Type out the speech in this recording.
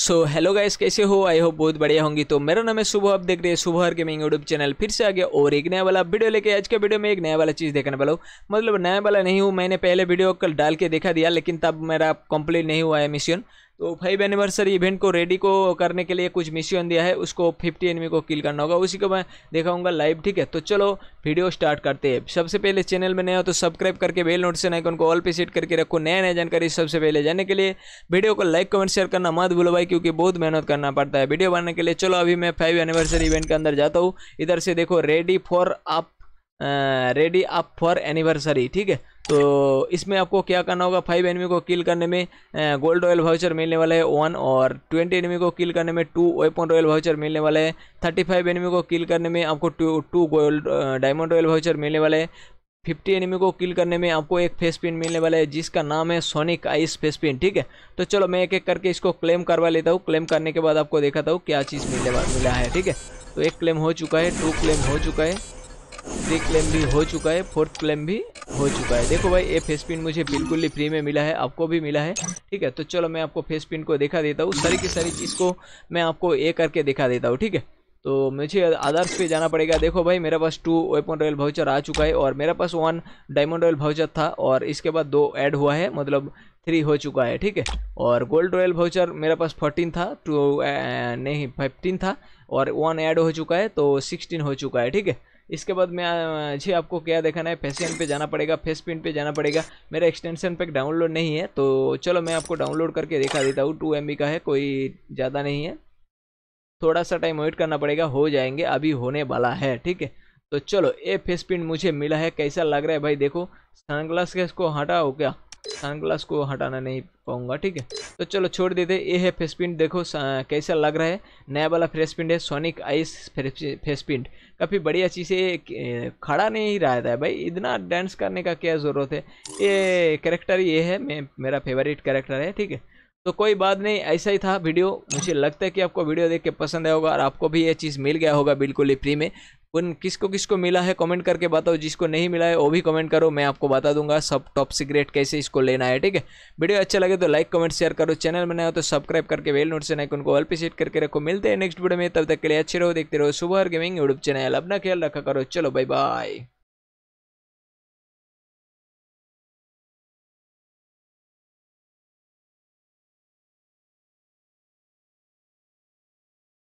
so hello guys कैसे हो I hope बहुत बढ़िया होंगी तो मेरा नाम है सुबह आप देख रहे हैं सुबह हर गेमिंग यूट्यूब चैनल फिर से आ गया और एक नया वाला वीडियो लेके आज के वीडियो में एक नया वाला चीज़ देखने वाला हूँ मतलब नया वाला नहीं हूँ मैंने पहले वीडियो कल डाल के देखा दिया लेकिन तब मेरा कंप्लीट नहीं हुआ है मिशन तो फाइव एनिवर्सरी इवेंट को रेडी को करने के लिए कुछ मिशन दिया है उसको फिफ्टी एनिमी को किल करना होगा उसी को मैं देखाऊंगा लाइव ठीक है तो चलो वीडियो स्टार्ट करते हैं सबसे पहले चैनल में नया हो तो सब्सक्राइब करके बेल नोटिफिकेशन आइकन को ऑल पे सेट करके रखो नया नया जानकारी सबसे पहले जाने के लिए वीडियो को लाइक कमेंट शेयर करना मत भूलो भाई क्योंकि बहुत मेहनत करना पड़ता है वीडियो बनाने के लिए चलो अभी मैं फाइव एनिवर्सरी इवेंट के अंदर जाता हूँ इधर से देखो ready for up ready up for anniversary ठीक है तो इसमें आपको क्या करना होगा फाइव एनिमी को किल करने में गोल्ड रॉयल वाउचर मिलने वाला है वन और ट्वेंटी एनिमी को किल करने में टू वेपन रॉयल वाउचर मिलने वाला है थर्टी फाइव एनिमी को किल करने में आपको two two gold diamond royal voucher मिलने वाला है फिफ्टी एनिमी को किल करने में आपको एक फेस पिन मिलने वाला है जिसका नाम है सोनिक आइस फेस पिन ठीक है तो चलो मैं एक एक करके इसको क्लेम करवा लेता हूँ क्लेम करने के बाद आपको देखाता हूँ क्या चीज़ मिलने मिला है ठीक है तो एक क्लेम हो चुका है टू क्लेम हो चुका है थ्री क्लेम भी हो चुका है फोर्थ क्लेम भी हो चुका है देखो भाई ये फेस पिन मुझे बिल्कुल ही फ्री में मिला है आपको भी मिला है ठीक है तो चलो मैं आपको फेस पिन को दिखा देता हूँ सारी की सारी चीज़ को मैं आपको ए करके दिखा देता हूँ ठीक है तो मुझे आदर्श पे जाना पड़ेगा देखो भाई मेरे पास टू वेपन रॉयल भाउचर आ चुका है और मेरे पास वन डायमंड रॉयल भाउचर था और इसके बाद दो ऐड हुआ है मतलब थ्री हो चुका है ठीक है और गोल्ड रॉयल भाउचर मेरे पास फोर्टीन था टू नहीं फिफ्टीन था और वन ऐड हो चुका है तो सिक्सटीन हो चुका है ठीक है इसके बाद मैं जी आपको क्या देखना है फेसियन पे जाना पड़ेगा फेस प्रिंट पे जाना पड़ेगा मेरा एक्सटेंशन पैक डाउनलोड नहीं है तो चलो मैं आपको डाउनलोड करके दिखा देता हूँ टू एम का है कोई ज़्यादा नहीं है थोड़ा सा टाइम वेट करना पड़ेगा हो जाएंगे अभी होने वाला है ठीक है तो चलो ये फेस प्रिंट मुझे मिला है कैसा लग रहा है भाई देखो सनग्लास को हटाओ क्या सनग्लास को हटाना नहीं पाऊंगा ठीक है तो चलो छोड़ देते ये है फेस पिंट देखो कैसा लग रहा है नया वाला फेस पिंट है सोनिक आइस फेस पिंट काफ़ी बढ़िया चीज़ है खड़ा नहीं रहा था भाई इतना डांस करने का क्या ज़रूरत है ये करेक्टर ये है मैं मेरा फेवरेट करेक्टर है ठीक है तो कोई बात नहीं ऐसा ही था वीडियो मुझे लगता है कि आपको वीडियो देख के पसंद आया होगा और आपको भी ये चीज़ मिल गया होगा बिल्कुल ही फ्री में उन किसको किसको मिला है कमेंट करके बताओ जिसको नहीं मिला है वो भी कमेंट करो मैं आपको बता दूंगा सब टॉप सीक्रेट कैसे इसको लेना है ठीक है वीडियो अच्छा लगे तो लाइक कमेंट शेयर करो चैनल में हो तो सब्सक्राइब करके वेल नोट से नाइक उनको ऑल पे सेट करके रखो मिलते हैं नेक्स्ट वीडियो में तब तक के लिए अच्छे रहो देखते रहो सुबह गेमिंग यूट्यूब चैनल अपना ख्याल रखा करो चलो बाय बाय